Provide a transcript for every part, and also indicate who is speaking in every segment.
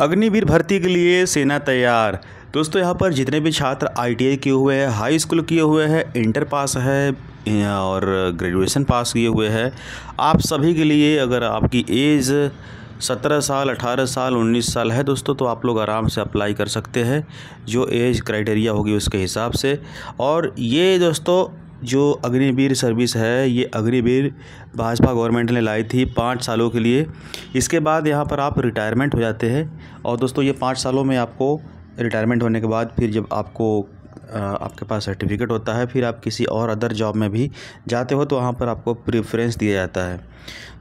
Speaker 1: अग्निवीर भर्ती के लिए सेना तैयार दोस्तों यहाँ पर जितने भी छात्र आईटीआई किए हुए हैं हाई स्कूल किए हुए हैं इंटर पास है और ग्रेजुएशन पास किए हुए हैं आप सभी के लिए अगर आपकी एज सत्रह साल अठारह साल उन्नीस साल है दोस्तों तो आप लोग आराम से अप्लाई कर सकते हैं जो एज क्राइटेरिया होगी उसके हिसाब से और ये दोस्तों जो अग्निवीर सर्विस है ये अग्निवीर भाजपा गवर्नमेंट ने लाई थी पाँच सालों के लिए इसके बाद यहाँ पर आप रिटायरमेंट हो जाते हैं और दोस्तों ये पाँच सालों में आपको रिटायरमेंट होने के बाद फिर जब आपको आपके पास सर्टिफिकेट होता है फिर आप किसी और अदर जॉब में भी जाते हो तो वहाँ पर आपको प्रेफरेंस दिया जाता है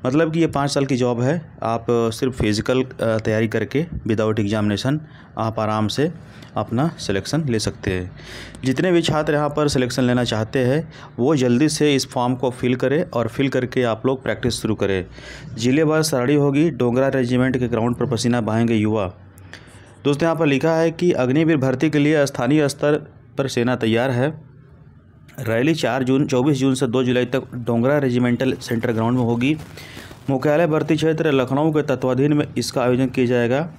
Speaker 1: मतलब कि ये पाँच साल की जॉब है आप सिर्फ फिज़िकल तैयारी करके विदाउट एग्जामिनेशन आप आराम से अपना सिलेक्शन ले सकते हैं जितने भी छात्र यहाँ पर सिलेक्शन लेना चाहते हैं वो जल्दी से इस फॉर्म को फिल करें और फिल करके आप लोग प्रैक्टिस शुरू करें भर सराड़ी होगी डोंगरा रेजिमेंट के ग्राउंड पर पसीना बहाएंगे युवा दोस्तों यहाँ पर लिखा है कि अग्निवीर भर्ती के लिए स्थानीय स्तर पर सेना तैयार है रैली चार जून चौबीस जून से दो जुलाई तक डोंगरा रेजिमेंटल सेंटर ग्राउंड में होगी मुख्यालय भर्ती क्षेत्र लखनऊ के तत्वाधीन में इसका आयोजन किया जाएगा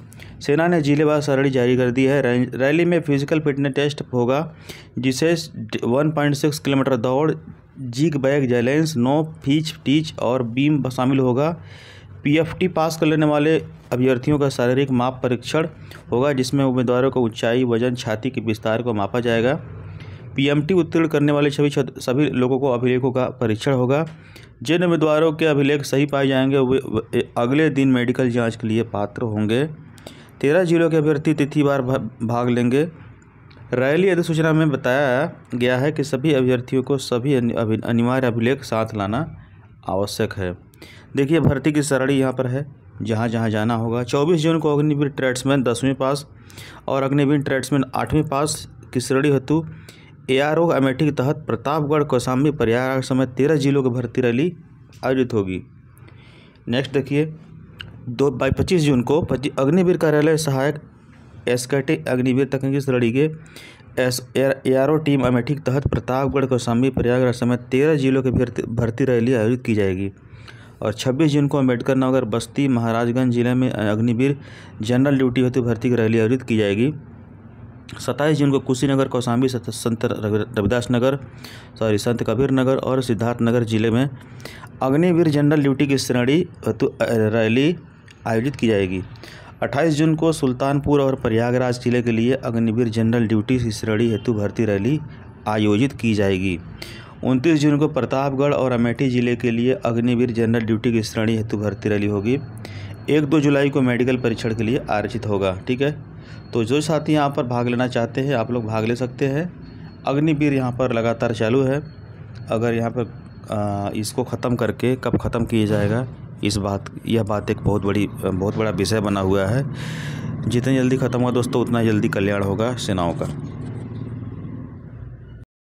Speaker 1: सेना ने जिलेवार सरणी जारी कर दी है रैली में फिजिकल फिटनेस टेस्ट होगा जिसे 1.6 किलोमीटर दौड़ zig zag balance nine feet ditch और बीम शामिल होगा पीएफटी पास कर लेने वाले अभ्यर्थियों का शारीरिक माप परीक्षण होगा जिसमें उम्मीदवारों को ऊंचाई वजन छाती के विस्तार को मापा जाएगा पीएमटी उत्तीर्ण करने वाले सभी सभी लोगों को अभिलेखों का परीक्षण होगा जिन उम्मीदवारों के अभिलेख सही पाए जाएंगे वे अगले दिन मेडिकल जांच के लिए पात्र होंगे तेरह जिलों के अभ्यर्थी तिथि बार भाग लेंगे रैली अधिसूचना में बताया गया है कि सभी अभ्यर्थियों को सभी अनिवार्य अभिलेख साथ लाना आवश्यक है देखिए भर्ती की सरणी यहाँ पर है जहाँ जहाँ जाना होगा 24 जून को अग्निवीर ट्रेड्समैन दसवीं पास और अग्निवीर ट्रेड्समैन आठवीं पास की श्रेणी हेतु ए आर ओ अमेठी के तहत प्रतापगढ़ कौशाम्बी प्रयागराज समेत तेरह जिलों की भर्ती रैली आयोजित होगी नेक्स्ट देखिए दो बाई पच्चीस जून को अग्निवीर कार्यालय सहायक एसकेटी अग्निवीर तकनीकी श्रेणी के एस ए आर ओ टीम अमेठी के तहत प्रतापगढ़ कौशाम्बी प्रयागराज समेत तेरह जिलों की भर्ती रैली आयोजित की जाएगी और 26 जून को अम्बेडकर नगर बस्ती महाराजगंज जिले में अग्निवीर जनरल ड्यूटी हेतु भर्ती की रैली आयोजित की जाएगी सत्ताईस जून को कुशीनगर कौशाम्बी संत रविदास नगर सॉरी संत कबीर नगर और सिद्धार्थ नगर जिले में अग्निवीर जनरल ड्यूटी की श्रेणी हेतु रैली आयोजित की जाएगी 28 जून को सुल्तानपुर और प्रयागराज जिले के लिए अग्निवीर जनरल ड्यूटी की श्रेणी हेतु भर्ती रैली आयोजित की जाएगी उनतीस जून को प्रतापगढ़ और अमेठी जिले के लिए अग्निवीर जनरल ड्यूटी की श्रेणी हेतु भर्ती रैली होगी एक दो जुलाई को मेडिकल परीक्षण के लिए आरक्षित होगा ठीक है तो जो साथी यहाँ पर भाग लेना चाहते हैं आप लोग भाग ले सकते हैं अग्निवीर यहाँ पर लगातार चालू है अगर यहाँ पर इसको ख़त्म करके कब ख़त्म किया जाएगा इस बात यह बात एक बहुत बड़ी बहुत बड़ा विषय बना हुआ है जितनी जल्दी ख़त्म हुआ दोस्तों उतना जल्दी कल्याण होगा सेनाओं का